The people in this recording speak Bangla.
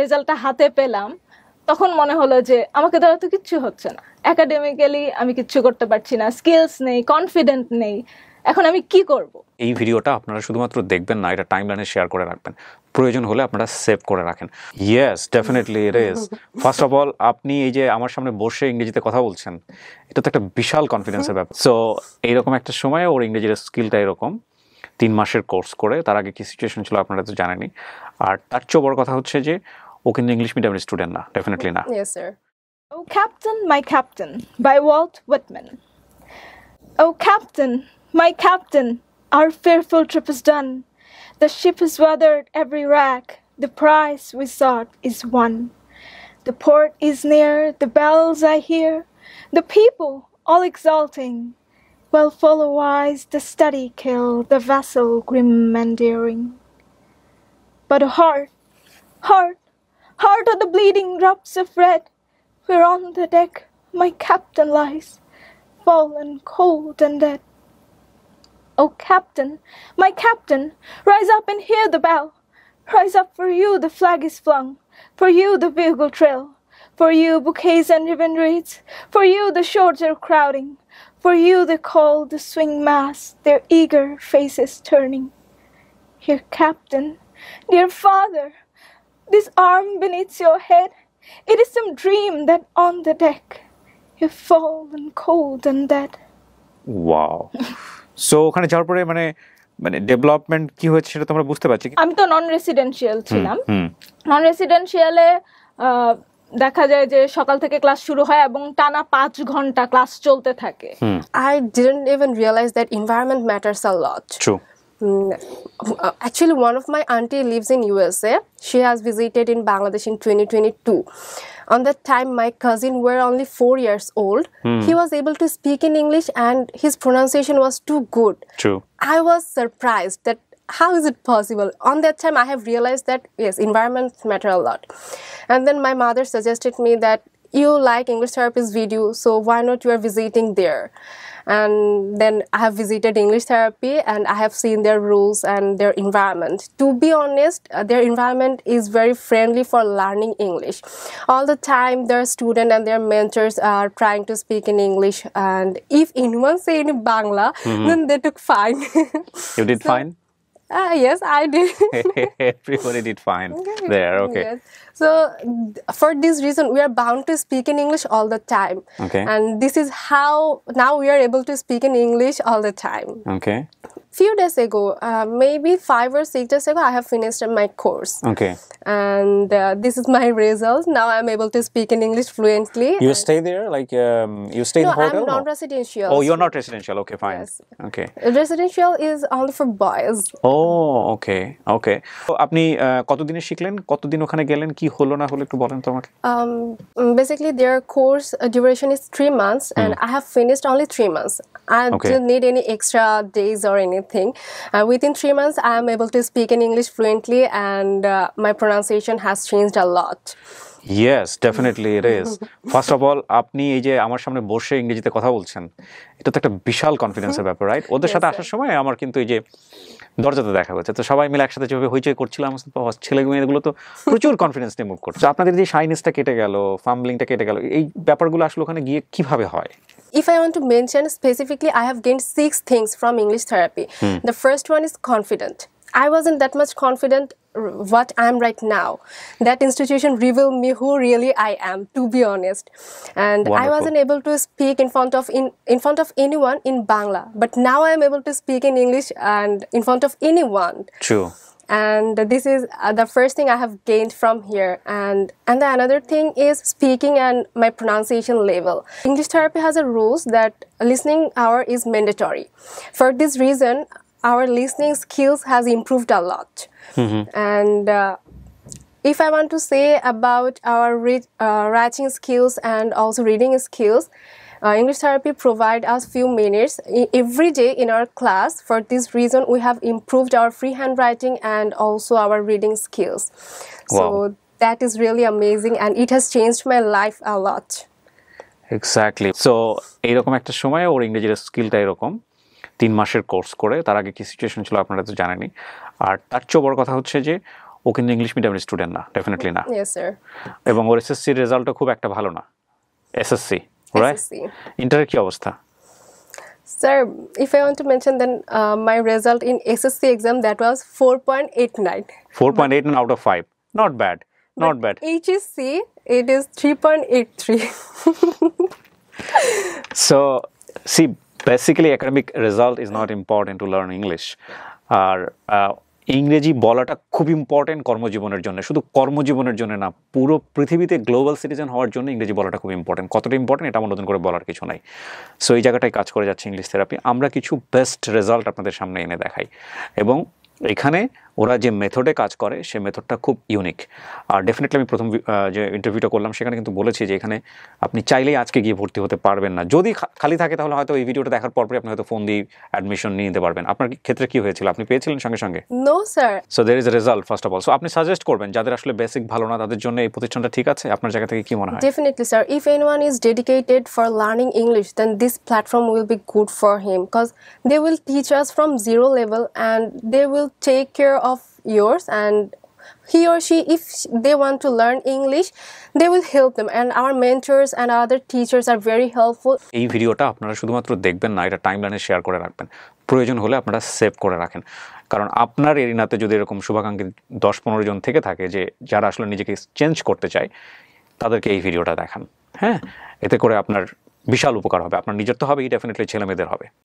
রেজাল্টটা হাতে পেলাম তখন মনে হলো যে আমাকে দ্বারা তো কিচ্ছু হচ্ছে না একাডেমিক্যালি আমি কিচ্ছু করতে পারছি না স্কিলস নেই কনফিডেন্ট নেই এখন আমি কি করব এই ভিডিওটা আপনারা শুধুমাত্র দেখবেন না এটা টাইমলাইনে শেয়ার করে রাখবেন প্রয়োজন হলে আপনারা সেভ করে রাখেন yes definitely it is first of all আপনি এই যে আমার সামনে বসে ইংরেজিতে কথা বলছেন এটা তো একটা বিশাল কনফিডেন্সের ব্যাপার সো এইরকম একটা সময়ে ওর ইংরেজির স্কিলটা এরকম তিন মাসের কোর্স করে তার আগে কি সিচুয়েশন ছিল আপনারা তো জানেনি আর তার চেয়েও বড় কথা হচ্ছে যে ও কিন্তু ইংলিশ মিডিয়ামের স্টুডেন্ট না ডেফিনেটলি না Oh Captain, My Captain by Walt Whitman. Oh Captain, my Captain, our fearful trip is done. The ship has weathered every rack. The prize we sought is won. The port is near, the bells I hear, the people all exulting. Well follow wise the steady kill, the vessel grim and daring. But a heart, heart, heart of the bleeding drops of red, where on the deck my captain lies, fallen cold and dead. O oh, captain, my captain, rise up and hear the bell. Rise up, for you the flag is flung, for you the bugle trill, for you bouquets and ribbon wreaths, for you the shores are crowding, for you the cold swing mass, their eager faces turning. Here, Captain, dear father, this arm beneath your head, it is some dream that on the deck you fall and cold and dead. Wow! So, wow so ওখানে development পরে মানে মানে ডেভেলপমেন্ট কি হয়েছে সেটা তোমরা বুঝতে পারছি আমি তো non-residential ছিলাম নন Uh, দেখা যায় যে সকাল থেকে ক্লাস শুরু হয় এবং টানা পাঁচ ঘন্টা ক্লাস চলতে থাকে I didn't even realise that environment matters a lot true actually one of my auntie lives in usa she has visited in bangladesh in 2022 on that time my cousin were only four years old mm. he was able to speak in english and his pronunciation was too good true i was surprised that how is it possible on that time i have realized that yes environments matter a lot and then my mother suggested me that you like english therapist video so why not you are visiting there and then i have visited english therapy and i have seen their rules and their environment to be honest uh, their environment is very friendly for learning english all the time their student and their mentors are trying to speak in english and if anyone say in bangla mm -hmm. then they took fine you did so, fine Ah, yes, I did. Everybody did fine okay. there. Okay. Yes. So, for this reason, we are bound to speak in English all the time. Okay. And this is how now we are able to speak in English all the time. Okay. Few days ago, uh, maybe five or six days ago, I have finished my course. Okay. And uh, this is my result. Now I'm able to speak in English fluently. You stay there, like um, you stay no, in the hotel. No, I'm non-residential. Oh, you're not residential. Okay, fine. Yes. Okay. Residential is only for boys. Oh. Okay okay তো আপনি কতদিনে শিখলেন কতদিন ওখানে গেলেন কি হলো না হলো একটু বলেন তো আমাকে basically their course duration is 3 months and I have finished only 3 months I did need any extra days or anything within 3 months I am able to speak in English fluently and my pronunciation has changed a lot yes definitely it is first of all আপনি এই যে আমার সামনে বসে ইংরেজিতে কথা বলছেন এটা তো একটা বিশাল কনফিডেন্সের ব্যাপার রাইট ওদের সাথে আসার সময় আমার কিন্তু এই যে দরজাতে দেখা হয়েছে তো সবাই মিলে একসাথে যেভাবে হইচই করছিলাম ছেলে মেয়েগুলো তো প্রচুর কনফিডেন্স নিয়ে মুভ করছে আপনাদের যে শাইনেসটা কেটে গেল ফাম্বলিংটা কেটে গেল এই ব্যাপারগুলো আসলে ওখানে গিয়ে কিভাবে হয় if I want to mention specifically, I have gained six things from English therapy. Hmm. The first one is confident. I wasn't that much confident what i'm right now that institution revealed me who really i am to be honest and Wonderful. i wasn't able to speak in front of in, in front of anyone in bangla but now i'm able to speak in english and in front of anyone true and this is uh, the first thing i have gained from here and and the another thing is speaking and my pronunciation level english therapy has a rules that listening hour is mandatory for this reason our listening skills has improved a lot. Mm-hmm. And uh, if I want to say about our re- uh, writing skills and also reading skills, uh, English therapy provide us few minutes I- every day in our class. For this reason, we have improved our free handwriting and also our reading skills. Wow. So that is really amazing, and it has changed my life a lot. Exactly so এইরকম একটা সময়ে ওর ইংরেজির স্কিলটা এরকম তিন মাসের কোর্স করে তার আগে কি সিচুয়েশন ছিল আপনারা তো জানেনি আর তার চেয়েও বড় কথা হচ্ছে যে ও কিন্তু ইংলিশ মিডিয়ামের স্টুডেন্ট না ডেফিনেটলি না এবং ওর এসএসসির রেজাল্টও খুব একটা ভালো না এসএসসি রাইট ইন্টারের কি অবস্থা Sir, if I want to mention, then uh, my result in SSC exam that was 4.89. 4.89 out of 5. Not bad. Not bad. HSC, it is 3.83. so, see, basically academic result is not important to learn English আর ইংরেজি বলাটা খুব ইম্পর্টেন্ট কর্মজীবনের জন্য শুধু কর্মজীবনের জন্য না পুরো পৃথিবীতে গ্লোবাল সিটিজেন হওয়ার জন্য ইংরেজি বলাটা খুব ইম্পর্টেন্ট কতটা ইম্পর্টেন্ট এটা আমার নতুন করে বলার কিছু নাই সো এই জায়গাটায় কাজ করে যাচ্ছে ইংলিশ থেরাপি আমরা কিছু বেস্ট রেজাল্ট আপনাদের সামনে এনে দেখাই এবং এখানে ওরা যে মেথডে কাজ করে সে মেথডটা খুব ইউনিক আর ডেফিনেটলি আমি প্রথম যে ইন্টারভিউটা করলাম সেখানে কিন্তু বলেছি যে এখানে আপনি চাইলেই আজকে গিয়ে ভর্তি হতে পারবেন না যদি খালি থাকে তাহলে হয়তো এই ভিডিওটা দেখার পরপরই আপনি হয়তো ফোন দিয়ে অ্যাডমিশন নিয়ে নিতে পারবেন আপনার ক্ষেত্রে কি হয়েছিল আপনি পেয়েছিলেন সঙ্গে সঙ্গে no sir so there is a result first of all so আপনি সাজেস্ট করবেন যাদের আসলে বেসিক ভালো না তাদের জন্য এই প্রতিষ্ঠানটা ঠিক আছে আপনার জায়গা থেকে কি মনে হয় definitely sir if anyone is dedicated for learning English then this platform will be good for him because they will teach us from zero level and they will take care yours and he or she if they want to learn english they will help them and our mentors and other teachers are very helpful এই ভিডিওটা আপনারা শুধুমাত্র দেখবেন না এটা টাইমলাইনে শেয়ার করে রাখবেন প্রয়োজন হলে আপনারা সেভ করে রাখেন কারণ আপনার এরিনাতে যদি এরকম শুভাকাঙ্ক্ষী দশ পনেরো জন থেকে থাকে যে যারা আসলে নিজেকে চেঞ্জ করতে চায় তাদেরকে এই ভিডিওটা দেখান হ্যাঁ এতে করে আপনার বিশাল উপকার হবে আপনার নিজের তো হবেই ডেফিনেটলি ছেলেমেয়েদের হবে